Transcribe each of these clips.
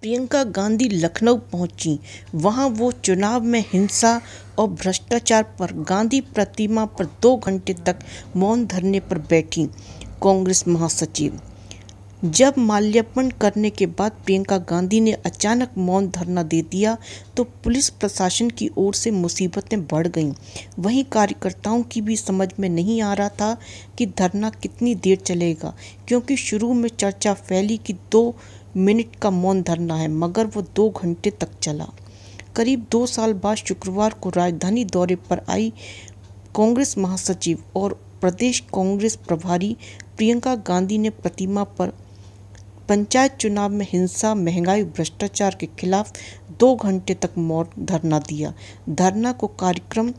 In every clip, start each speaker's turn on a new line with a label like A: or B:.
A: प्रियंका गांधी लखनऊ पहुंची वहां वो चुनाव में हिंसा और भ्रष्टाचार पर गांधी प्रतिमा पर दो घंटे तक मौन धरने पर बैठी कांग्रेस महासचिव जब माल्यार्पण करने के बाद प्रियंका गांधी ने अचानक मौन धरना दे दिया तो पुलिस प्रशासन की ओर से मुसीबतें बढ़ गईं वहीं कार्यकर्ताओं की भी समझ में नहीं आ रहा था कि धरना कितनी देर चलेगा क्योंकि शुरू में चर्चा फैली कि दो मिनट का मौन धरना है मगर वो दो घंटे तक चला करीब दो साल बाद शुक्रवार को राजधानी दौरे पर आई कांग्रेस महासचिव और प्रदेश कांग्रेस प्रभारी प्रियंका गांधी ने प्रतिमा पर पंचायत चुनाव में हिंसा महंगाई भ्रष्टाचार के खिलाफ दो घंटे तक मौत धरना दिया धरना को कार्यक्रम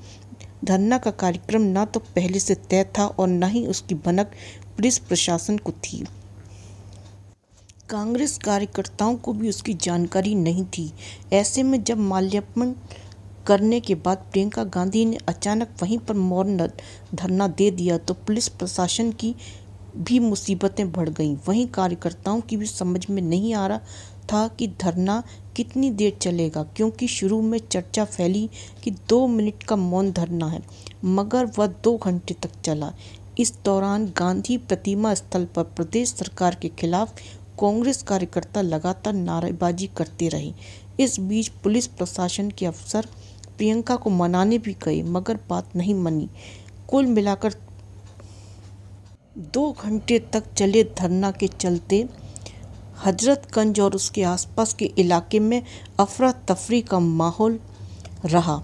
A: धरना का कार्यक्रम ना तो पहले से तय था और न ही उसकी भनक पुलिस प्रशासन को थी कांग्रेस कार्यकर्ताओं को भी उसकी जानकारी नहीं थी ऐसे में जब माल्यार्पण करने के बाद प्रियंका गांधी ने अचानक वहीं पर मौन धरना दे दिया तो पुलिस प्रशासन की भी मुसीबतें बढ़ गईं वहीं कार्यकर्ताओं की भी समझ में नहीं आ रहा था कि धरना कितनी देर चलेगा क्योंकि शुरू में चर्चा फैली कि दो मिनट का मौन धरना है मगर वह दो घंटे तक चला इस दौरान गांधी प्रतिमा स्थल पर प्रदेश सरकार के खिलाफ कांग्रेस कार्यकर्ता लगातार नारेबाजी करते रहे इस बीच पुलिस प्रशासन के अफसर प्रियंका को मनाने भी गए मगर बात नहीं मनी कुल मिलाकर दो घंटे तक चले धरना के चलते हजरतगंज और उसके आसपास के इलाके में अफरा तफरी का माहौल रहा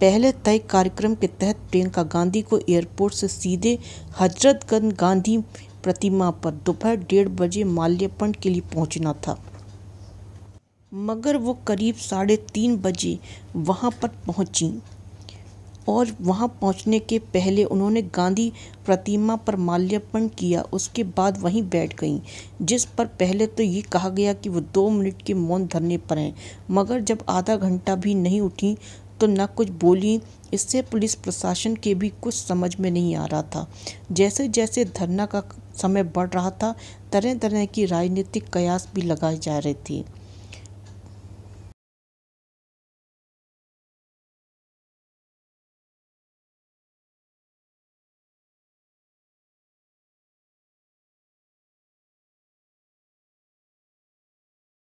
A: पहले तय कार्यक्रम के तहत प्रियंका गांधी को एयरपोर्ट से सीधे हजरतगंज गांधी प्रतिमा पर दोपहर डेढ़ बजे माल्यार्पण के लिए पहुंचना था मगर वो करीब साढ़े तीन बजे वहां पर पहुंची और वहां पहुंचने के पहले उन्होंने गांधी प्रतिमा पर माल्यार्पण किया उसके बाद वहीं बैठ गई जिस पर पहले तो ये कहा गया कि वो दो मिनट के मौन धरने पर हैं मगर जब आधा घंटा भी नहीं उठी तो न कुछ बोली इससे पुलिस प्रशासन के भी कुछ समझ में नहीं आ रहा था जैसे जैसे धरना का समय बढ़ रहा था तरह तरह की राजनीतिक कयास भी लगाए जा रहे थे